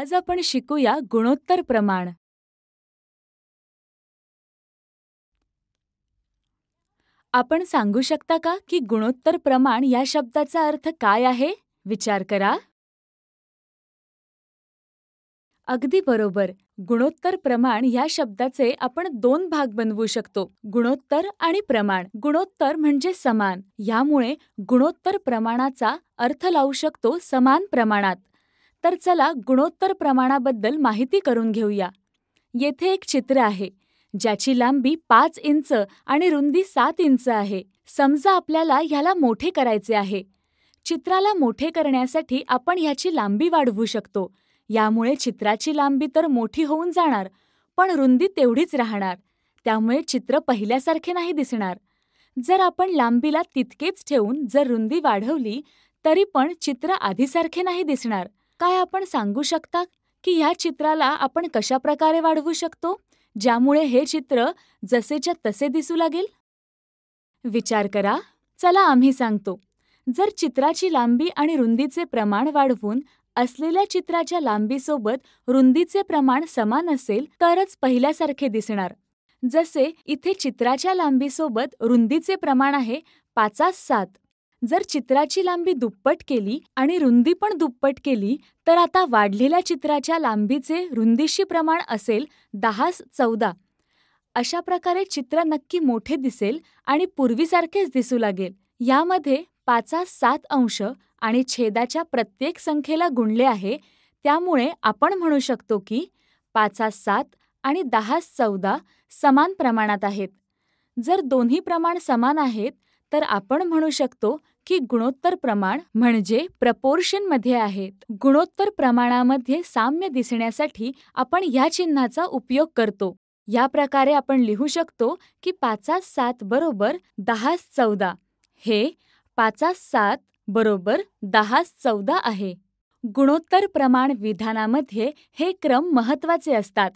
आज आपण शिकूया गुणोत्तर प्रमाण आपण सांगू शकता का की गुणोत्तर प्रमाण या शब्दाचा अर्थ काय आहे विचार करा अगदी बरोबर गुणोत्तर प्रमाण या शब्दाचे आपण दोन भाग बनवू शकतो गुणोत्तर आणि प्रमाण गुणोत्तर म्हणजे समान यामुळे गुणोत्तर प्रमाणाचा अर्थ लावू शकतो समान प्रमाणात तर चला गुणोत्तर प्रमाणाबद्दल माहिती करून घेऊया येथे एक चित्र आहे ज्याची लांबी पाच इंच आणि रुंदी सात इंच आहे समजा आपल्याला ह्याला मोठे करायचे आहे चित्राला मोठे करण्यासाठी आपण ह्याची लांबी वाढवू शकतो यामुळे चित्राची लांबी तर मोठी होऊन जाणार पण रुंदी तेवढीच राहणार त्यामुळे चित्र पहिल्यासारखे नाही दिसणार जर आपण लांबीला तितकेच ठेवून जर रुंदी वाढवली तरी पण चित्र आधीसारखे नाही दिसणार काय आपण सांगू शकता की ह्या चित्राला आपण कशा प्रकारे वाढवू शकतो ज्यामुळे हे चित्र जसेच्या तसे दिसू लागेल विचार करा चला आम्ही सांगतो जर चित्राची लांबी आणि रुंदीचे प्रमाण वाढवून असलेल्या चित्राच्या लांबीसोबत रुंदीचे प्रमाण समान असेल तरच पहिल्यासारखे दिसणार जसे इथे चित्राच्या लांबीसोबत रुंदीचे प्रमाण आहे पाचास सात जर चित्राची लांबी दुप्पट केली आणि रुंदी पण दुप्पट केली तर आता वाढलेल्या चित्राच्या लांबीचे रुंदीशी प्रमाण असेल दहा चौदा अशा प्रकारे चित्र नक्की मोठे दिसेल आणि पूर्वीसारखेच दिसू लागेल यामध्ये पाचा सात अंश आणि छेदाच्या प्रत्येक संख्येला गुणले आहे त्यामुळे आपण म्हणू शकतो की पाचा सात आणि दहा चौदा समान प्रमाणात आहेत जर दोन्ही प्रमाण समान आहेत तर आपण म्हणू शकतो की गुणोत्तर प्रमाण म्हणजे प्रपोर्शनमध्ये आहेत गुणोत्तर प्रमाणामध्ये साम्य दिसण्यासाठी आपण या चिन्हाचा उपयोग करतो या प्रकारे आपण लिहू शकतो की पाचास सात बरोबर दहास चौदा हे पाचास सात बरोबर दहास चौदा आहे गुणोत्तर प्रमाण विधानामध्ये हे क्रम महत्त्वाचे असतात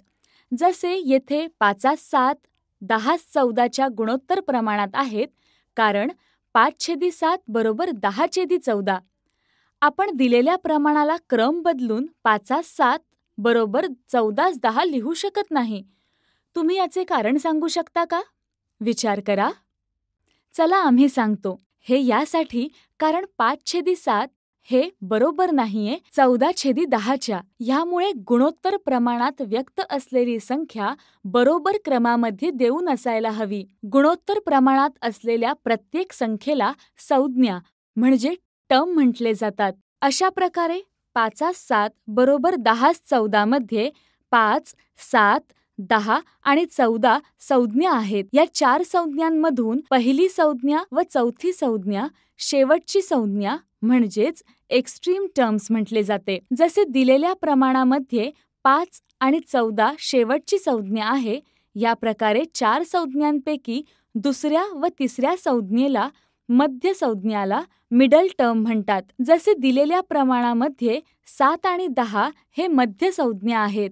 जसे येथे पाचास सात दहास चौदाच्या गुणोत्तर प्रमाणात आहेत कारण पाच छेदी सात बरोबर दहा छेदी चौदा आपण दिलेल्या प्रमाणाला क्रम बदलून पाचास सात बरोबर चौदास दहा लिहू शकत नाही तुम्ही याचे कारण सांगू शकता का विचार करा चला आम्ही सांगतो हे यासाठी कारण पाच छेदी सात हे बरोबर नाहीये चौदा छेदी दहाच्या ह्यामुळे गुणोत्तर प्रमाणात व्यक्त असलेली संख्या बरोबर क्रमामध्ये देऊन असायला हवी गुणोत्तर प्रमाणात असलेल्या प्रत्येक संख्येला संज्ञा म्हणजे टर्म म्हटले जातात अशा प्रकारे पाचास सात बरोबर चौदा मध्ये पाच सात दहा आणि चौदा संज्ञा आहेत या चार संज्ञांमधून पहिली संज्ञा व चौथी संज्ञा शेवटची संज्ञा म्हणजेच एक्स्ट्रीम टर्म्स म्हटले जाते जसे दिलेल्या प्रमाणामध्ये पाच आणि चौदा शेवटची संज्ञा आहे या प्रकारे चार संज्ञांपैकी दुसऱ्या व तिसऱ्या संज्ञेला मध्य संज्ञाला मिडल टर्म म्हणतात जसे दिलेल्या प्रमाणामध्ये सात आणि दहा हे मध्य संज्ञा आहेत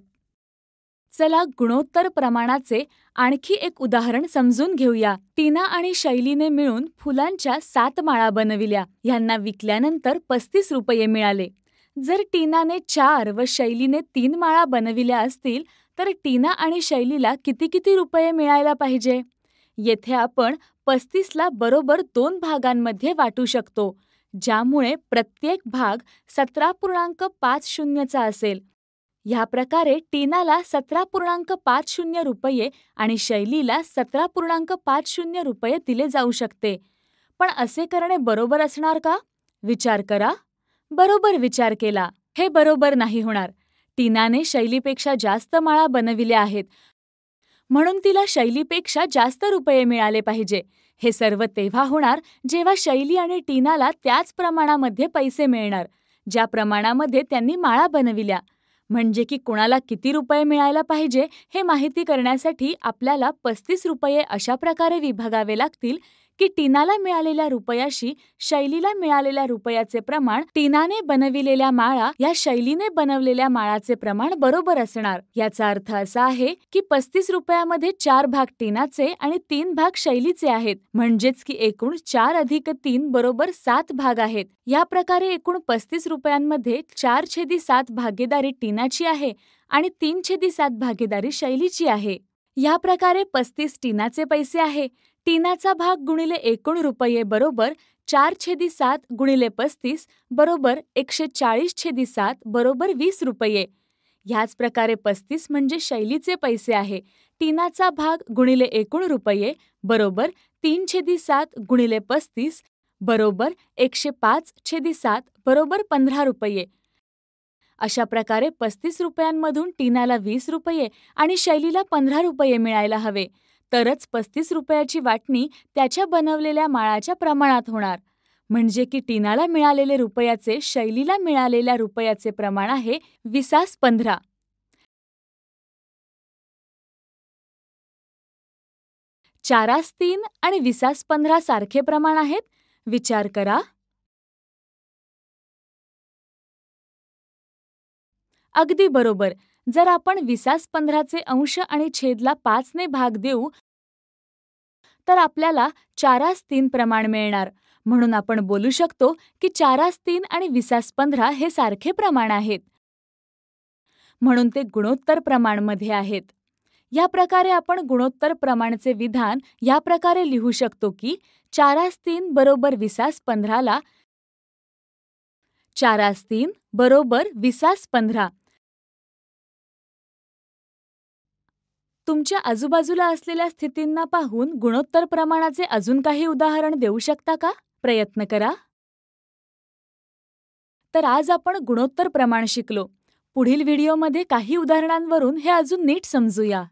चला गुणोत्तर प्रमाणाचे आणखी एक उदाहरण समजून घेऊया टीना आणि शैलीने मिळून फुलांच्या सात माळा बनविल्या ह्यांना विकल्यानंतर पस्तीस रुपये मिळाले जर टीनाने चार व शैलीने तीन माळा बनविल्या असतील तर टीना आणि शैलीला किती किती रुपये मिळायला पाहिजे येथे आपण पस्तीसला बरोबर दोन भागांमध्ये वाटू शकतो ज्यामुळे प्रत्येक भाग सतरा पूर्णांक पाच शून्यचा असेल ह्या प्रकारे टीनाला सतरा पूर्णांक पाच शून्य रुपये आणि शैलीला सतरा पूर्णांक पाच शून्य रुपये दिले जाऊ शकते पण असे करणे बरोबर असणार का विचार करा बरोबर विचार केला हे बरोबर नाही होणार टीनाने शैलीपेक्षा जास्त माळा बनविल्या आहेत म्हणून तिला शैलीपेक्षा जास्त रुपये मिळाले पाहिजे हे सर्व तेव्हा होणार जेव्हा शैली आणि टीनाला त्याच प्रमाणामध्ये पैसे मिळणार ज्या प्रमाणामध्ये त्यांनी माळा बनविल्या म्हणजे की कुणाला किती रुपये मिळायला पाहिजे हे माहिती करण्यासाठी आपल्याला पस्तीस रुपये अशा प्रकारे विभागावे लागतील की टीनाला मिळालेल्या रुपयाशी शैलीला मिळालेल्या रुपयाचे प्रमाण टीनाने बनविलेल्या माळा या शैलीने बनवलेल्या माळाचे प्रमाण बरोबर असणार याचा अर्थ असा आहे की पस्तीस रुपयामध्ये चार भाग टीनाचे आणि तीन भाग शैलीचे आहेत म्हणजेच की एकूण चार अधिक तीन बरोबर सात भाग आहेत या प्रकारे एकूण पस्तीस रुपयांमध्ये चार छेदी सात भागीदारी टीनाची आहे आणि तीन छेदी सात भागीदारी शैलीची आहे या प्रकारे पस्तीस टीनाचे पैसे आहे टीनाचा भाग गुणिले एकूण रुपये बरोबर चार छेदी सात गुणिले पस्तीस बरोबर एकशे चाळीस छेदी सात बरोबर वीस रुपये ह्याच प्रकारे पस्तीस म्हणजे शैलीचे पैसे आहे टीनाचा भाग गुणिले एकूण रुपये बरोबर तीन छेदी सात गुणिले पस्तीस बरोबर एकशे पाच छेदी सात बरोबर पंधरा रुपये अशा प्रकारे पस्तीस रुपयांमधून टीनाला वीस रुपये आणि शैलीला पंधरा रुपये मिळायला हवे तरच पस्तीस रुपयाची वाटणी त्याच्या बनवलेल्या माळाच्या प्रमाणात होणार म्हणजे की टीनाला मिळालेले रुपयाचे शैलीला मिळालेल्या रुपयाचे प्रमाण आहे विसास पंधरा चारास तीन आणि विसास पंधरा सारखे प्रमाण आहेत विचार करा अगदी बरोबर जर आपण विसास पंधराचे अंश आणि छेदला पाचने भाग देऊ तर आपल्याला चारास तीन प्रमाण मिळणार म्हणून आपण बोलू शकतो की चारास तीन आणि विसास पंधरा हे सारखे प्रमाण आहेत म्हणून ते गुणोत्तर प्रमाणमध्ये आहेत या प्रकारे आपण गुणोत्तर प्रमाणचे विधान या प्रकारे लिहू शकतो की चारास तीन बरोबर विसास पंधराला चारास तीन बरोबर विसास पंधरा तुमच्या आजूबाजूला असलेल्या स्थितींना पाहून गुणोत्तर प्रमाणाचे अजून काही उदाहरण देऊ शकता का प्रयत्न करा तर आज आपण गुणोत्तर प्रमाण शिकलो पुढील व्हिडिओमध्ये काही उदाहरणांवरून हे अजून नीट समजूया